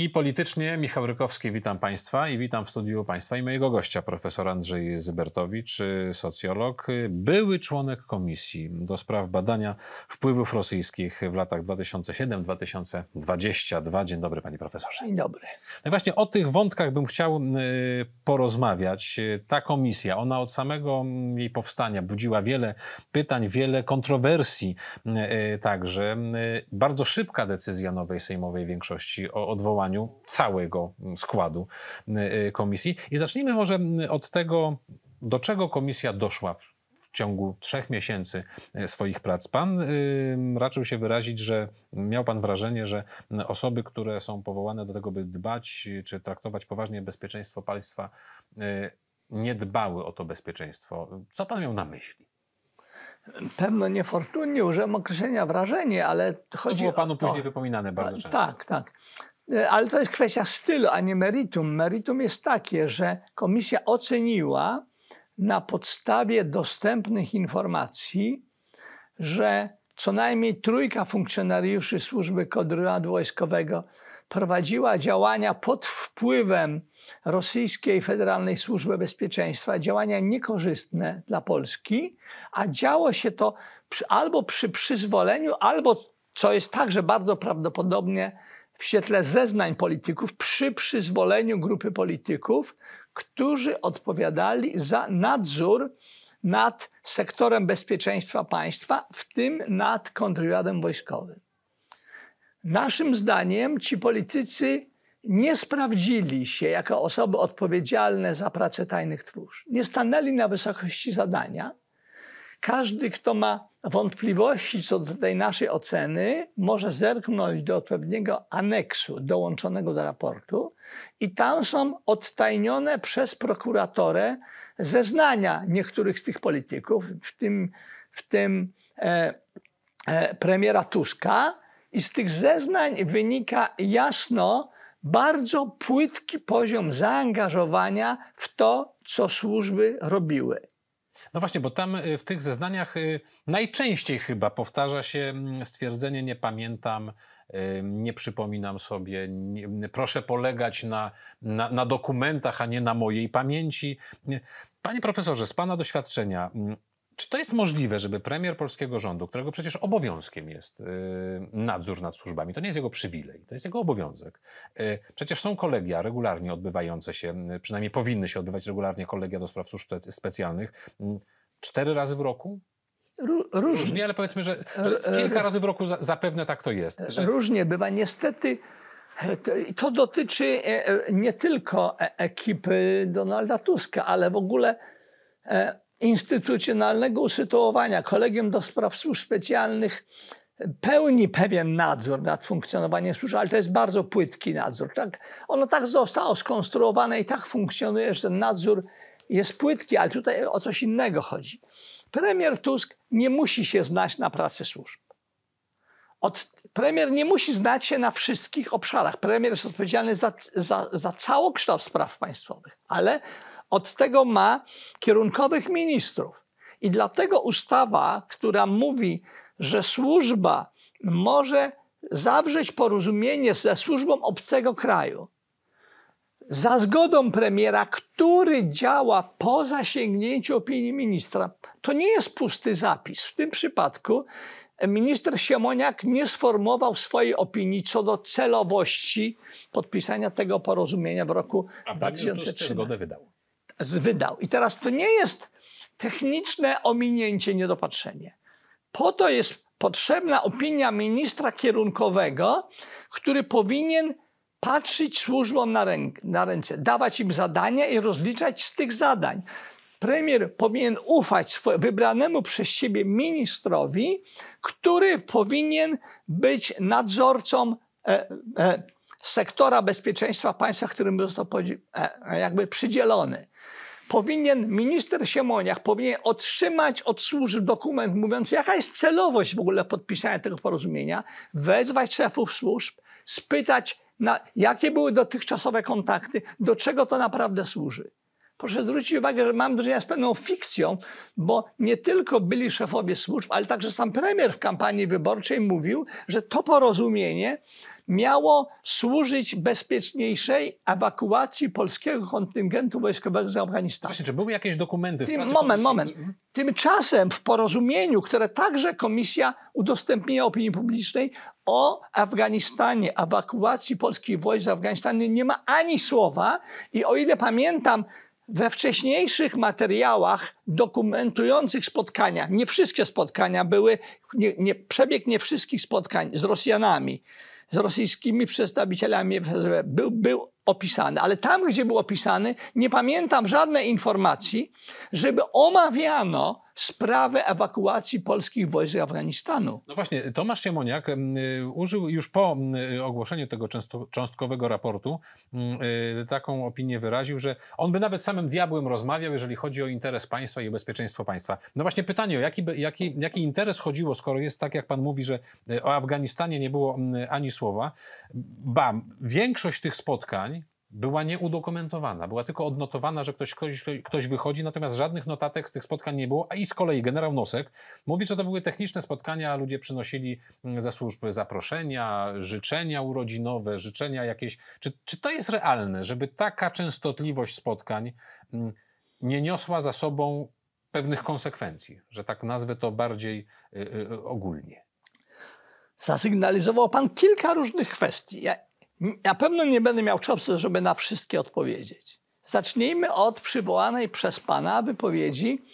I politycznie Michał Rykowski, witam Państwa i witam w studiu Państwa i mojego gościa, profesor Andrzej Zybertowicz, y, socjolog, y, były członek komisji do spraw badania wpływów rosyjskich w latach 2007-2022. Dzień dobry, Panie Profesorze. Dzień dobry. No właśnie o tych wątkach bym chciał y, porozmawiać. Ta komisja, ona od samego mm, jej powstania budziła wiele pytań, wiele kontrowersji także. Bardzo szybka decyzja nowej sejmowej większości o odwołaniu całego składu y, y, komisji. I zacznijmy może y, od tego, do czego komisja doszła w ciągu trzech miesięcy swoich prac. Pan raczył się wyrazić, że miał pan wrażenie, że osoby, które są powołane do tego, by dbać czy traktować poważnie bezpieczeństwo państwa, nie dbały o to bezpieczeństwo. Co pan miał na myśli? Pewno niefortunnie użyłem określenia wrażenie, ale chodzi o. To było panu o, później o, wypominane bardzo często. Tak, tak. E, ale to jest kwestia stylu, a nie meritum. Meritum jest takie, że komisja oceniła na podstawie dostępnych informacji, że co najmniej trójka funkcjonariuszy służby kontrwywiadu wojskowego prowadziła działania pod wpływem rosyjskiej Federalnej Służby Bezpieczeństwa, działania niekorzystne dla Polski, a działo się to albo przy przyzwoleniu, albo, co jest także bardzo prawdopodobnie, w świetle zeznań polityków przy przyzwoleniu grupy polityków, którzy odpowiadali za nadzór nad sektorem bezpieczeństwa państwa, w tym nad kontrwywiadem wojskowym. Naszym zdaniem ci politycy nie sprawdzili się jako osoby odpowiedzialne za pracę tajnych twórz. Nie stanęli na wysokości zadania. Każdy, kto ma wątpliwości co do tej naszej oceny może zerknąć do odpowiedniego aneksu dołączonego do raportu i tam są odtajnione przez prokuratorę zeznania niektórych z tych polityków, w tym, w tym e, e, premiera Tuska. I z tych zeznań wynika jasno bardzo płytki poziom zaangażowania w to, co służby robiły. No właśnie, bo tam y, w tych zeznaniach y, najczęściej chyba powtarza się mm, stwierdzenie nie pamiętam, nie przypominam sobie, nie, proszę polegać na, na, na dokumentach, a nie na mojej pamięci. Y, panie profesorze, z pana doświadczenia, mm, czy to jest możliwe, żeby premier polskiego rządu, którego przecież obowiązkiem jest y, nadzór nad służbami, to nie jest jego przywilej, to jest jego obowiązek. Y, przecież są kolegia regularnie odbywające się, y, przynajmniej powinny się odbywać regularnie kolegia do spraw służb specjalnych, cztery razy w roku? Różnie. Różnie, ale powiedzmy, że, że e, kilka razy w roku zapewne tak to jest. Że... Różnie bywa. Niestety e, to dotyczy e, nie tylko ekipy Donalda Tuska, ale w ogóle instytucjonalnego usytuowania Kolegium do Spraw Służb Specjalnych pełni pewien nadzór nad funkcjonowaniem służb, ale to jest bardzo płytki nadzór. Tak? Ono tak zostało skonstruowane i tak funkcjonuje, że ten nadzór jest płytki, ale tutaj o coś innego chodzi. Premier Tusk nie musi się znać na pracy służb. Od, premier nie musi znać się na wszystkich obszarach. Premier jest odpowiedzialny za, za, za całokształt spraw państwowych, ale od tego ma kierunkowych ministrów. I dlatego ustawa, która mówi, że służba może zawrzeć porozumienie ze służbą obcego kraju za zgodą premiera, który działa po zasięgnięciu opinii ministra. To nie jest pusty zapis. W tym przypadku minister Siemoniak nie sformułował swojej opinii co do celowości podpisania tego porozumienia w roku A 2013. A zgodę wydał wydał. I teraz to nie jest techniczne ominięcie, niedopatrzenie. Po to jest potrzebna opinia ministra kierunkowego, który powinien patrzeć służbom na, rę na ręce, dawać im zadania i rozliczać z tych zadań. Premier powinien ufać wybranemu przez siebie ministrowi, który powinien być nadzorcą e, e, sektora bezpieczeństwa państwa, którym został e, e, jakby przydzielony powinien minister Siemoniak powinien otrzymać od służb dokument mówiąc, jaka jest celowość w ogóle podpisania tego porozumienia, wezwać szefów służb, spytać, na, jakie były dotychczasowe kontakty, do czego to naprawdę służy. Proszę zwrócić uwagę, że mam do czynienia z pewną fikcją, bo nie tylko byli szefowie służb, ale także sam premier w kampanii wyborczej mówił, że to porozumienie miało służyć bezpieczniejszej ewakuacji polskiego kontyngentu wojskowego z Afganistanu. Właśnie, czy były jakieś dokumenty? W Tym, moment, komisji? moment. Tymczasem w porozumieniu, które także komisja udostępniła opinii publicznej o Afganistanie, ewakuacji polskich wojsk z Afganistanu nie ma ani słowa i o ile pamiętam, we wcześniejszych materiałach dokumentujących spotkania, nie wszystkie spotkania były, nie, nie, przebieg nie wszystkich spotkań z Rosjanami, z rosyjskimi przedstawicielami FSB był, był opisany, ale tam, gdzie był opisany, nie pamiętam żadnej informacji, żeby omawiano sprawę ewakuacji polskich wojsk z Afganistanu. No właśnie, Tomasz Siemoniak mm, y, użył już po mm, y, ogłoszeniu tego cząstkowego raportu mm, y, taką opinię wyraził, że on by nawet samym diabłem rozmawiał, jeżeli chodzi o interes państwa i o bezpieczeństwo państwa. No właśnie pytanie, o jaki, jaki, jaki interes chodziło, skoro jest tak, jak pan mówi, że o Afganistanie nie było ani słowa. Bam, większość tych spotkań była nieudokumentowana. Była tylko odnotowana, że ktoś, ktoś, ktoś wychodzi, natomiast żadnych notatek z tych spotkań nie było. A i z kolei generał Nosek mówi, że to były techniczne spotkania, ludzie przynosili mm, ze służby zaproszenia, życzenia urodzinowe, życzenia jakieś. Czy, czy to jest realne, żeby taka częstotliwość spotkań mm, nie niosła za sobą pewnych konsekwencji, że tak nazwę to bardziej y, y, ogólnie? Zasygnalizował pan kilka różnych kwestii. Ja na pewno nie będę miał czasu, żeby na wszystkie odpowiedzieć. Zacznijmy od przywołanej przez pana wypowiedzi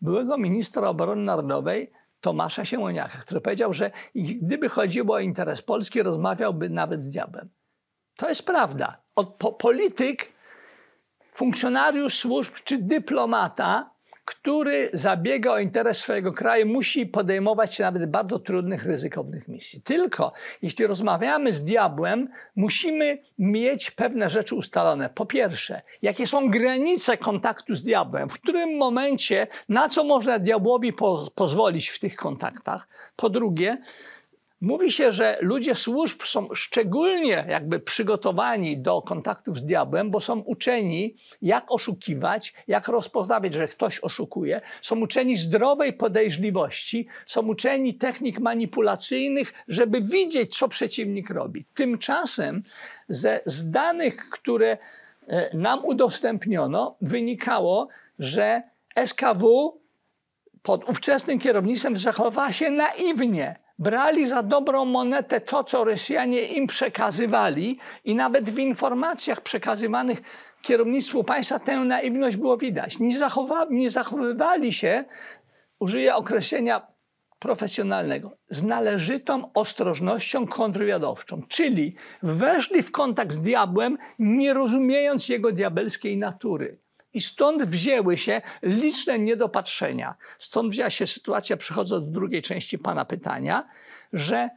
byłego ministra obrony narodowej Tomasza Siemoniaka, który powiedział, że gdyby chodziło o interes Polski, rozmawiałby nawet z diabłem. To jest prawda. Od, po, polityk, funkcjonariusz służb czy dyplomata który zabiega o interes swojego kraju, musi podejmować się nawet bardzo trudnych, ryzykownych misji. Tylko jeśli rozmawiamy z diabłem, musimy mieć pewne rzeczy ustalone. Po pierwsze, jakie są granice kontaktu z diabłem, w którym momencie, na co można diabłowi pozwolić w tych kontaktach. Po drugie, Mówi się, że ludzie służb są szczególnie jakby przygotowani do kontaktów z diabłem, bo są uczeni, jak oszukiwać, jak rozpoznawać, że ktoś oszukuje. Są uczeni zdrowej podejrzliwości, są uczeni technik manipulacyjnych, żeby widzieć, co przeciwnik robi. Tymczasem ze, z danych, które e, nam udostępniono, wynikało, że SKW pod ówczesnym kierownictwem zachowała się naiwnie brali za dobrą monetę to, co Rosjanie im przekazywali i nawet w informacjach przekazywanych kierownictwu państwa tę naiwność było widać. Nie, zachowa, nie zachowywali się, użyję określenia profesjonalnego, z należytą ostrożnością kontrwywiadowczą, czyli weszli w kontakt z diabłem, nie rozumiejąc jego diabelskiej natury. I stąd wzięły się liczne niedopatrzenia. Stąd wzięła się sytuacja, przechodząc do drugiej części Pana pytania, że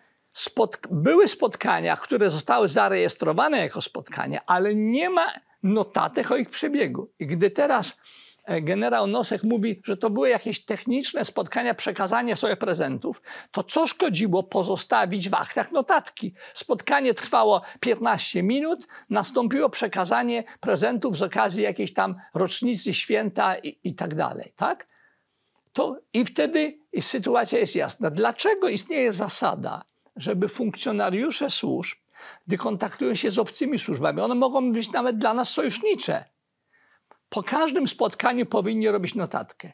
były spotkania, które zostały zarejestrowane jako spotkania, ale nie ma notatek o ich przebiegu. I gdy teraz E, generał Nosek mówi, że to były jakieś techniczne spotkania, przekazanie sobie prezentów, to co szkodziło pozostawić w aktach notatki? Spotkanie trwało 15 minut, nastąpiło przekazanie prezentów z okazji jakiejś tam rocznicy, święta i, i tak dalej, tak? To i wtedy i sytuacja jest jasna. Dlaczego istnieje zasada, żeby funkcjonariusze służb, gdy kontaktują się z obcymi służbami, one mogą być nawet dla nas sojusznicze, po każdym spotkaniu powinni robić notatkę.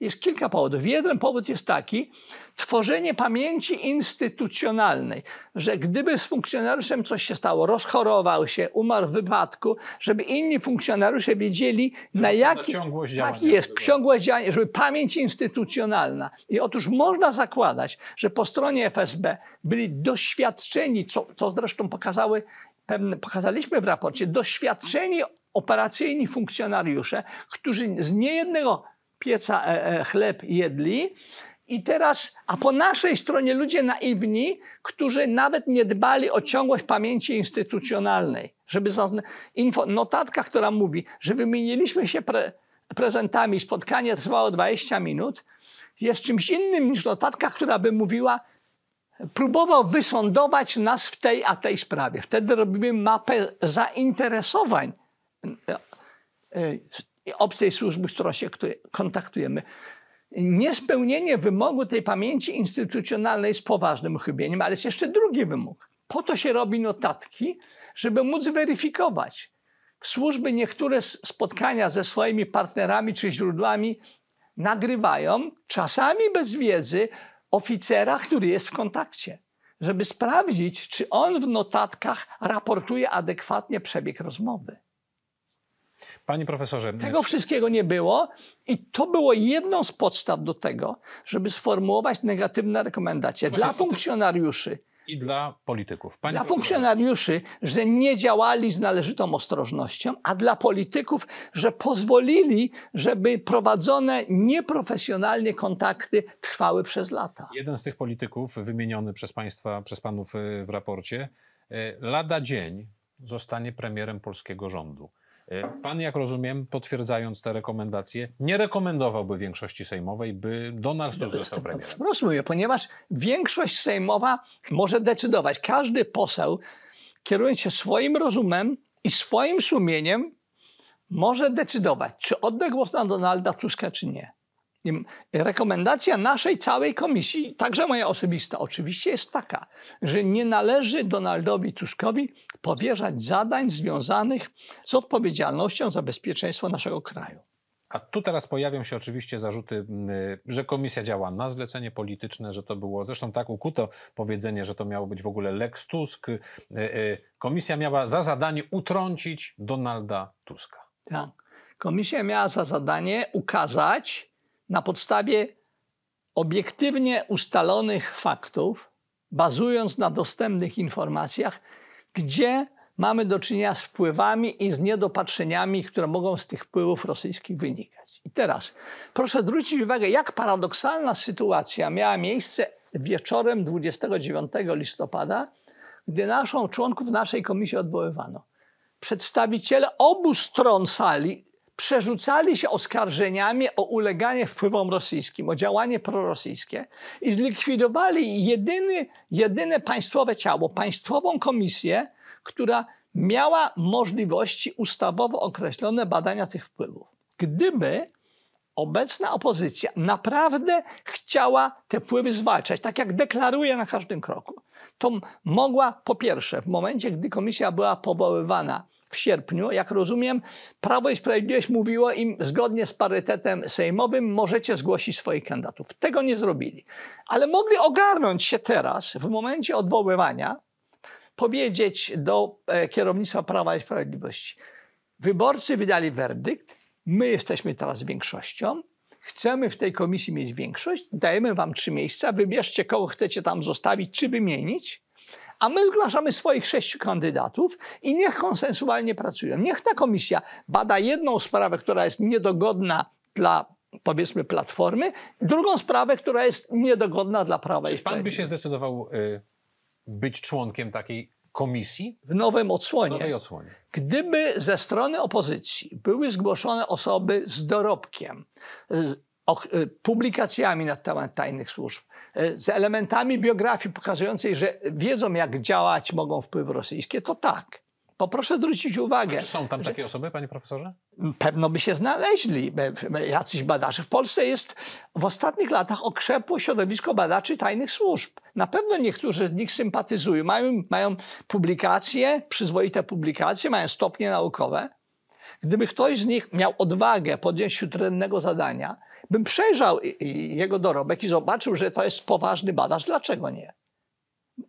Jest kilka powodów. Jeden powód jest taki, tworzenie pamięci instytucjonalnej, że gdyby z funkcjonariuszem coś się stało, rozchorował się, umarł w wypadku, żeby inni funkcjonariusze wiedzieli, na jaki... Ciągłość Tak jest, ciągłość działania, żeby pamięć instytucjonalna. I otóż można zakładać, że po stronie FSB byli doświadczeni, co, co zresztą pokazały Pewne, pokazaliśmy w raporcie, doświadczeni operacyjni funkcjonariusze, którzy z niejednego pieca e, e, chleb jedli, i teraz, a po naszej stronie ludzie naiwni, którzy nawet nie dbali o ciągłość pamięci instytucjonalnej. Żeby zazna- info, notatka, która mówi, że wymieniliśmy się pre- prezentami, spotkanie trwało 20 minut, jest czymś innym niż notatka, która by mówiła, próbował wysądować nas w tej a tej sprawie. Wtedy robimy mapę zainteresowań Y, y, obcej służby, z którą się kontaktujemy. Niespełnienie wymogu tej pamięci instytucjonalnej jest poważnym uchybieniem, ale jest jeszcze drugi wymóg. Po to się robi notatki, żeby móc weryfikować. Służby niektóre spotkania ze swoimi partnerami czy źródłami nagrywają, czasami bez wiedzy, oficera, który jest w kontakcie, żeby sprawdzić, czy on w notatkach raportuje adekwatnie przebieg rozmowy. Panie profesorze. Tego wszystkiego nie było i to było jedną z podstaw do tego, żeby sformułować negatywne rekomendacje dla funkcjonariuszy. I dla polityków. Panie dla funkcjonariuszy, że nie działali z należytą ostrożnością, a dla polityków, że pozwolili, żeby prowadzone nieprofesjonalnie kontakty trwały przez lata. Jeden z tych polityków wymieniony przez państwa, przez panów y, w raporcie, y, lada dzień zostanie premierem polskiego rządu. Pan, jak rozumiem, potwierdzając te rekomendacje, nie rekomendowałby większości sejmowej, by Donald Tusk został premierem. Wprost mówię, ponieważ większość sejmowa może decydować. Każdy poseł, kierując się swoim rozumem i swoim sumieniem, może decydować, czy odda głos na Donalda Tuska, czy nie. Rekomendacja naszej całej komisji, także moja osobista oczywiście, jest taka, że nie należy Donaldowi Tuskowi powierzać zadań związanych z odpowiedzialnością za bezpieczeństwo naszego kraju. A tu teraz pojawią się oczywiście zarzuty, y, że komisja działa na zlecenie polityczne, że to było, zresztą tak ukuto powiedzenie, że to miało być w ogóle Lex Tusk. Y, y, komisja miała za zadanie utrącić Donalda Tuska. Tak. Komisja miała za zadanie ukazać, na podstawie obiektywnie ustalonych faktów, bazując na dostępnych informacjach, gdzie mamy do czynienia z wpływami i z niedopatrzeniami, które mogą z tych wpływów rosyjskich wynikać. I teraz proszę zwrócić uwagę, jak paradoksalna sytuacja miała miejsce wieczorem 29 listopada, gdy naszą członków naszej komisji odwoływano. Przedstawiciele obu stron sali przerzucali się oskarżeniami o uleganie wpływom rosyjskim, o działanie prorosyjskie i zlikwidowali jedyny, jedyne państwowe ciało, państwową komisję, która miała możliwości ustawowo określone badania tych wpływów. Gdyby obecna opozycja naprawdę chciała te wpływy zwalczać, tak jak deklaruje na każdym kroku, to mogła po pierwsze, w momencie, gdy komisja była powoływana, w sierpniu, jak rozumiem, Prawo i Sprawiedliwość mówiło im zgodnie z parytetem sejmowym możecie zgłosić swoich kandydatów. Tego nie zrobili. Ale mogli ogarnąć się teraz, w momencie odwoływania, powiedzieć do e, kierownictwa Prawa i Sprawiedliwości wyborcy wydali werdykt, my jesteśmy teraz większością, chcemy w tej komisji mieć większość, dajemy wam trzy miejsca, wybierzcie kogo chcecie tam zostawić czy wymienić, a my zgłaszamy swoich sześciu kandydatów i niech konsensualnie pracują. Niech ta komisja bada jedną sprawę, która jest niedogodna dla powiedzmy Platformy, drugą sprawę, która jest niedogodna dla Prawa Czy i pan by się zdecydował y, być członkiem takiej komisji? W nowym odsłonie. W nowej odsłonie. Gdyby ze strony opozycji były zgłoszone osoby z dorobkiem, z E, publikacjami na temat tajnych służb, e, z elementami biografii pokazującej, że wiedzą, jak działać mogą wpływy rosyjskie, to tak. Poproszę zwrócić uwagę. A czy są tam takie osoby, panie profesorze? Pewno by się znaleźli e, jacyś badacze. W Polsce jest w ostatnich latach okrzepło środowisko badaczy tajnych służb. Na pewno niektórzy z nich sympatyzują, mają, mają publikacje, przyzwoite publikacje, mają stopnie naukowe. Gdyby ktoś z nich miał odwagę podjąć śródrędnego zadania, bym przejrzał jego dorobek i zobaczył, że to jest poważny badacz. Dlaczego nie?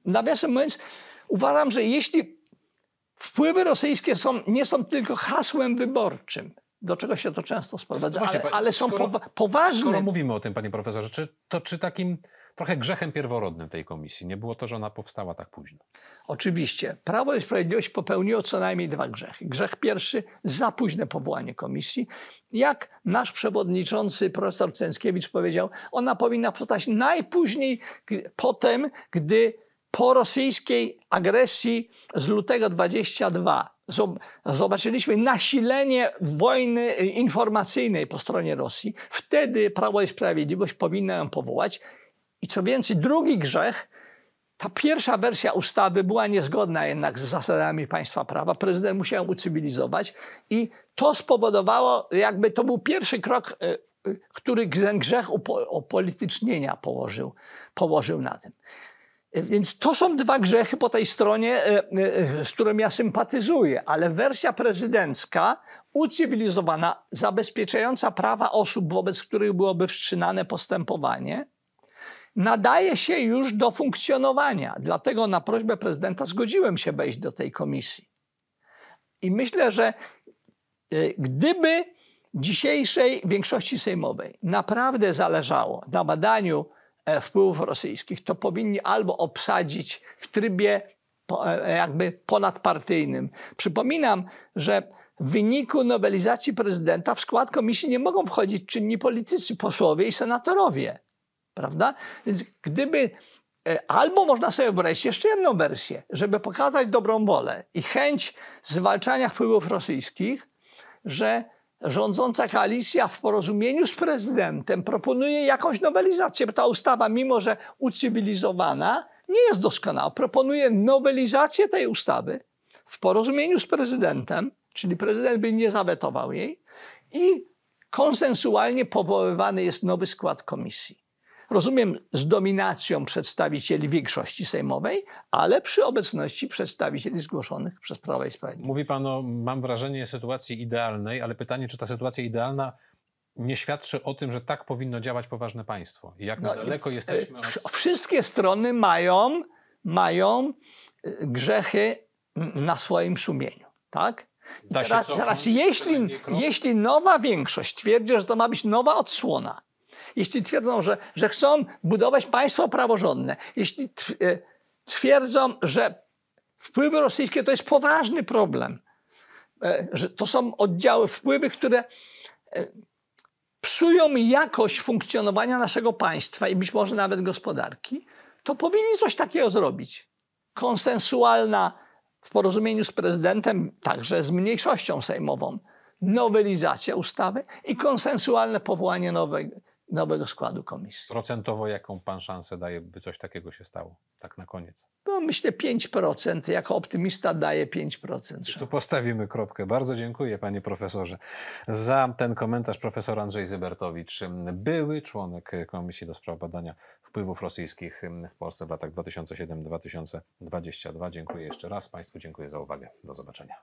Nawiasem mówiąc, uważam, że jeśli wpływy rosyjskie są, nie są tylko hasłem wyborczym, do czego się to często sprowadza, no właśnie, ale, ale, są skoro, poważne. Skoro mówimy o tym, panie profesorze, czy, to czy takim trochę grzechem pierworodnym tej komisji. Nie było to, że ona powstała tak późno. Oczywiście. Prawo i Sprawiedliwość popełniło co najmniej dwa grzechy. Grzech pierwszy, za późne powołanie komisji. Jak nasz przewodniczący profesor Cęckiewicz powiedział, ona powinna powstać najpóźniej potem, gdy po rosyjskiej agresji z lutego 22 zobaczyliśmy nasilenie wojny y, informacyjnej po stronie Rosji, wtedy Prawo i Sprawiedliwość powinno ją powołać i co więcej, drugi grzech, ta pierwsza wersja ustawy była niezgodna jednak z zasadami państwa prawa. Prezydent musiał ucywilizować i to spowodowało, jakby to był pierwszy krok, e, e, który ten grzech upolitycznienia położył, położył na tym. E, więc to są dwa grzechy po tej stronie, z którym ja sympatyzuję, ale wersja prezydencka, ucywilizowana, zabezpieczająca prawa osób, wobec których byłoby wszczynane postępowanie, nadaje się już do funkcjonowania. Dlatego na prośbę prezydenta zgodziłem się wejść do tej komisji. I myślę, że y, gdyby dzisiejszej większości sejmowej naprawdę zależało na badaniu e, wpływów rosyjskich, to powinni albo obsadzić w trybie e, e, jakby ponadpartyjnym. Przypominam, że w wyniku nowelizacji prezydenta w skład komisji nie mogą wchodzić czynni politycy, posłowie i senatorowie. Prawda? Więc gdyby e, Albo można sobie wyobrazić jeszcze jedną wersję, żeby pokazać dobrą wolę i chęć zwalczania wpływów rosyjskich, że rządząca koalicja w porozumieniu z prezydentem proponuje jakąś nowelizację. Ta ustawa, mimo że ucywilizowana, nie jest doskonała. Proponuje nowelizację tej ustawy w porozumieniu z prezydentem, czyli prezydent by nie zawetował jej i konsensualnie powoływany jest nowy skład komisji rozumiem, z dominacją przedstawicieli większości sejmowej, ale przy obecności przedstawicieli zgłoszonych przez Prawo i Sprawiedliwość. Mówi Pan o, mam wrażenie, sytuacji idealnej, ale pytanie, czy ta sytuacja idealna nie świadczy o tym, że tak powinno działać poważne państwo. I jak no, daleko jesteśmy od... Wszystkie strony mają, mają y, grzechy na swoim sumieniu, tak? teraz, teraz jeśli, jeśli nowa większość twierdzi, że to ma być nowa odsłona, jeśli twierdzą, że, że chcą budować państwo praworządne, jeśli e, twierdzą, że wpływy rosyjskie to jest poważny problem, e, że to są oddziały, wpływy, które e, psują jakość funkcjonowania naszego państwa i być może nawet gospodarki, to powinni coś takiego zrobić. Konsensualna w porozumieniu z prezydentem, także z mniejszością sejmową, nowelizacja ustawy i konsensualne powołanie nowej, nowego składu komisji. Procentowo jaką pan szansę daje, by coś takiego się stało? Tak na koniec. No, myślę 5%. Jako optymista daje 5%. Tu postawimy kropkę. Bardzo dziękuję panie profesorze za ten komentarz. Profesor Andrzej Zybertowicz, były członek Komisji do Spraw Badania Wpływów Rosyjskich w Polsce w latach 2007-2022. Dziękuję jeszcze raz państwu. Dziękuję za uwagę. Do zobaczenia.